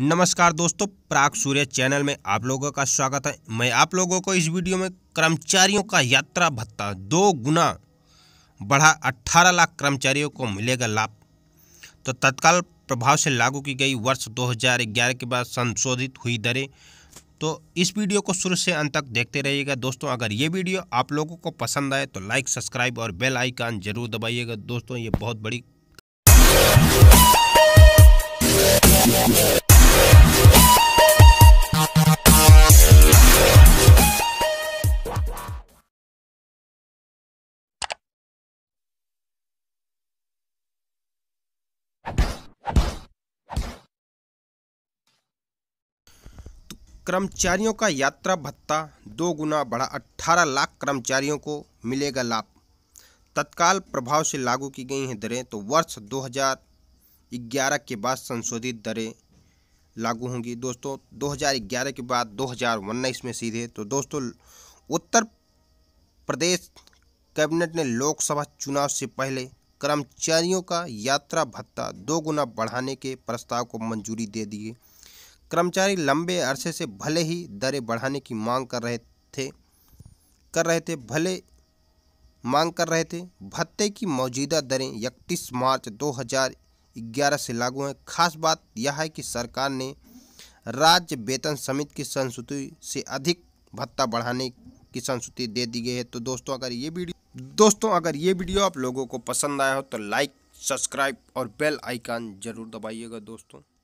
नमस्कार दोस्तों प्राग सूर्य चैनल में आप लोगों का स्वागत है मैं आप लोगों को इस वीडियो में कर्मचारियों का यात्रा भत्ता दो गुना बढ़ा 18 लाख कर्मचारियों को मिलेगा लाभ तो तत्काल प्रभाव से लागू की गई वर्ष 2011 के बाद संशोधित हुई दरें तो इस वीडियो को शुरू से अंत तक देखते रहिएगा दोस्तों अगर ये वीडियो आप लोगों को पसंद आए तो लाइक सब्सक्राइब और बेल आइकन जरूर दबाइएगा दोस्तों ये बहुत बड़ी कर्मचारियों का यात्रा भत्ता दो गुना बढ़ा अट्ठारह लाख कर्मचारियों को मिलेगा लाभ तत्काल प्रभाव से लागू की गई हैं दरें तो वर्ष 2011 के बाद संशोधित दरें लागू होंगी दोस्तों 2011 के बाद दो में सीधे तो दोस्तों उत्तर प्रदेश कैबिनेट ने लोकसभा चुनाव से पहले कर्मचारियों का यात्रा भत्ता दो गुना बढ़ाने के प्रस्ताव को मंजूरी दे दी है कर्मचारी लंबे अरसे से भले ही दरें बढ़ाने की मांग कर रहे थे कर रहे थे भले मांग कर रहे थे भत्ते की मौजूदा दरें इकतीस मार्च 2011 से लागू हैं खास बात यह है कि सरकार ने राज्य वेतन समिति की संस्तुति से अधिक भत्ता बढ़ाने की संस्तुति दे दी गई है तो दोस्तों अगर ये वीडियो दोस्तों अगर ये वीडियो आप लोगों को पसंद आया हो तो लाइक सब्सक्राइब और बेल आइकन जरूर दबाइएगा दोस्तों